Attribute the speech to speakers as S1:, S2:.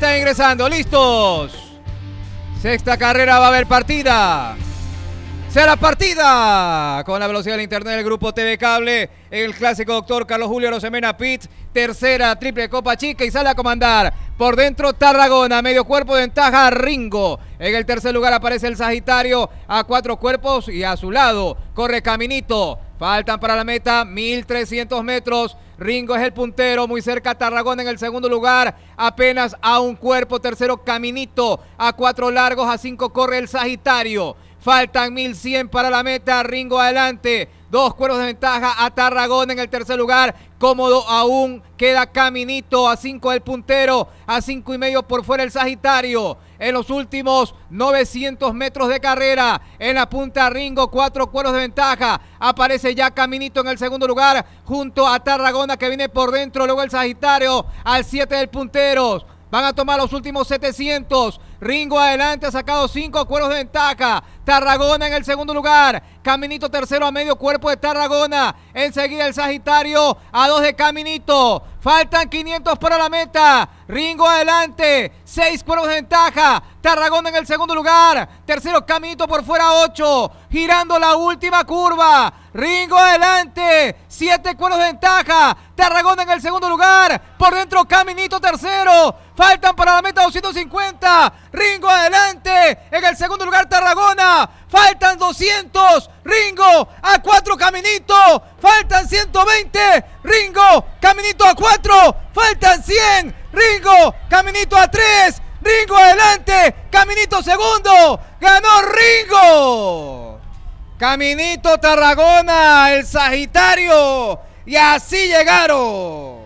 S1: Está ingresando, listos. Sexta carrera, va a haber partida. Será partida con la velocidad del internet del grupo TV Cable. El clásico doctor Carlos Julio Rosemena Pitt. Tercera triple copa chica y sale a comandar. Por dentro Tarragona, medio cuerpo de ventaja Ringo. En el tercer lugar aparece el Sagitario a cuatro cuerpos y a su lado corre Caminito. Faltan para la meta 1300 metros. Ringo es el puntero, muy cerca Tarragón en el segundo lugar, apenas a un cuerpo, tercero Caminito, a cuatro largos, a cinco corre el Sagitario. Faltan 1100 para la meta, Ringo adelante, Dos cueros de ventaja a Tarragona en el tercer lugar. Cómodo aún queda Caminito a cinco del puntero, a cinco y medio por fuera el Sagitario. En los últimos 900 metros de carrera, en la punta Ringo, cuatro cueros de ventaja. Aparece ya Caminito en el segundo lugar, junto a Tarragona que viene por dentro, luego el Sagitario al 7 del puntero. Van a tomar los últimos 700. Ringo adelante, ha sacado 5 cueros de ventaja. Tarragona en el segundo lugar. Caminito tercero a medio cuerpo de Tarragona. Enseguida el Sagitario a 2 de Caminito. Faltan 500 para la meta. Ringo adelante. 6 cueros de ventaja. Tarragona en el segundo lugar. Tercero Caminito por fuera 8. Girando la última curva. Ringo adelante. 7 cueros de ventaja. Tarragona en el segundo lugar. Por dentro Caminito tercero. Faltan para la meta 250. Ringo adelante. En el segundo lugar Tarragona. Faltan 200. Ringo a cuatro Caminito. Faltan 120. Ringo. Caminito a cuatro, Faltan 100. Ringo. Caminito a tres, Ringo adelante. Caminito segundo. Ganó Ringo. Caminito Tarragona. El Sagitario. Y así llegaron.